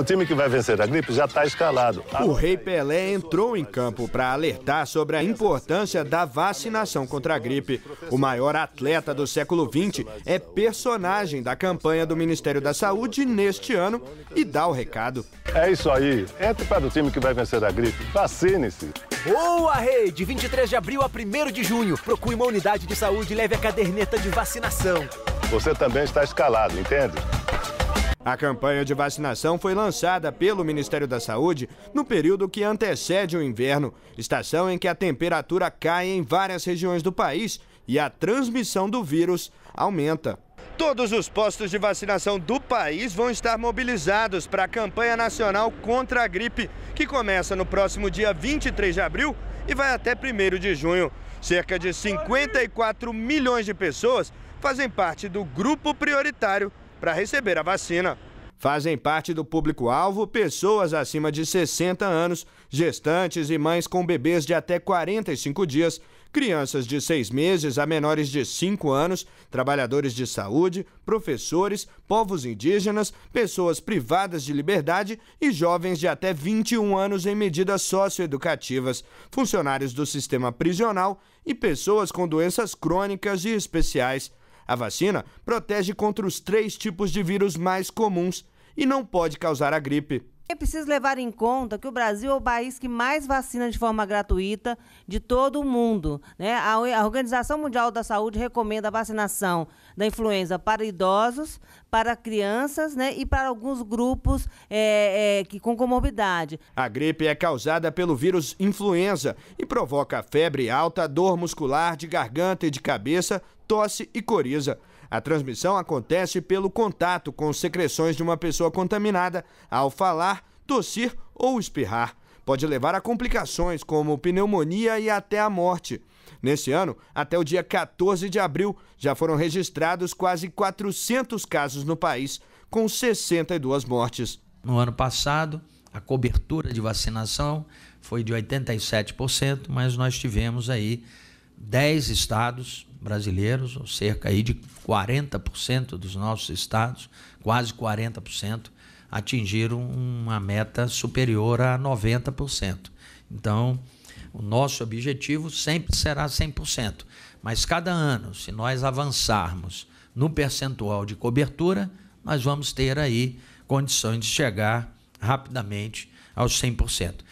O time que vai vencer a gripe já está escalado. O Rei Pelé entrou em campo para alertar sobre a importância da vacinação contra a gripe. O maior atleta do século XX é personagem da campanha do Ministério da Saúde neste ano e dá o recado. É isso aí. Entre para o time que vai vencer a gripe. Vacine-se. Boa, Rei! De 23 de abril a 1 de junho, procure uma unidade de saúde e leve a caderneta de vacinação. Você também está escalado, entende? A campanha de vacinação foi lançada pelo Ministério da Saúde no período que antecede o inverno, estação em que a temperatura cai em várias regiões do país e a transmissão do vírus aumenta. Todos os postos de vacinação do país vão estar mobilizados para a campanha nacional contra a gripe, que começa no próximo dia 23 de abril e vai até 1 de junho. Cerca de 54 milhões de pessoas fazem parte do grupo prioritário para receber a vacina. Fazem parte do público-alvo pessoas acima de 60 anos, gestantes e mães com bebês de até 45 dias, crianças de 6 meses a menores de 5 anos, trabalhadores de saúde, professores, povos indígenas, pessoas privadas de liberdade e jovens de até 21 anos em medidas socioeducativas, funcionários do sistema prisional e pessoas com doenças crônicas e especiais. A vacina protege contra os três tipos de vírus mais comuns e não pode causar a gripe. É preciso levar em conta que o Brasil é o país que mais vacina de forma gratuita de todo o mundo. Né? A Organização Mundial da Saúde recomenda a vacinação da influenza para idosos, para crianças né? e para alguns grupos é, é, que, com comorbidade. A gripe é causada pelo vírus influenza e provoca febre alta, dor muscular de garganta e de cabeça, tosse e coriza. A transmissão acontece pelo contato com secreções de uma pessoa contaminada ao falar, tossir ou espirrar. Pode levar a complicações como pneumonia e até a morte. Nesse ano, até o dia 14 de abril, já foram registrados quase 400 casos no país, com 62 mortes. No ano passado, a cobertura de vacinação foi de 87%, mas nós tivemos aí 10 estados brasileiros, ou cerca aí de 40% dos nossos estados, quase 40%, atingiram uma meta superior a 90%. Então, o nosso objetivo sempre será 100%, mas cada ano, se nós avançarmos no percentual de cobertura, nós vamos ter aí condições de chegar rapidamente aos 100%.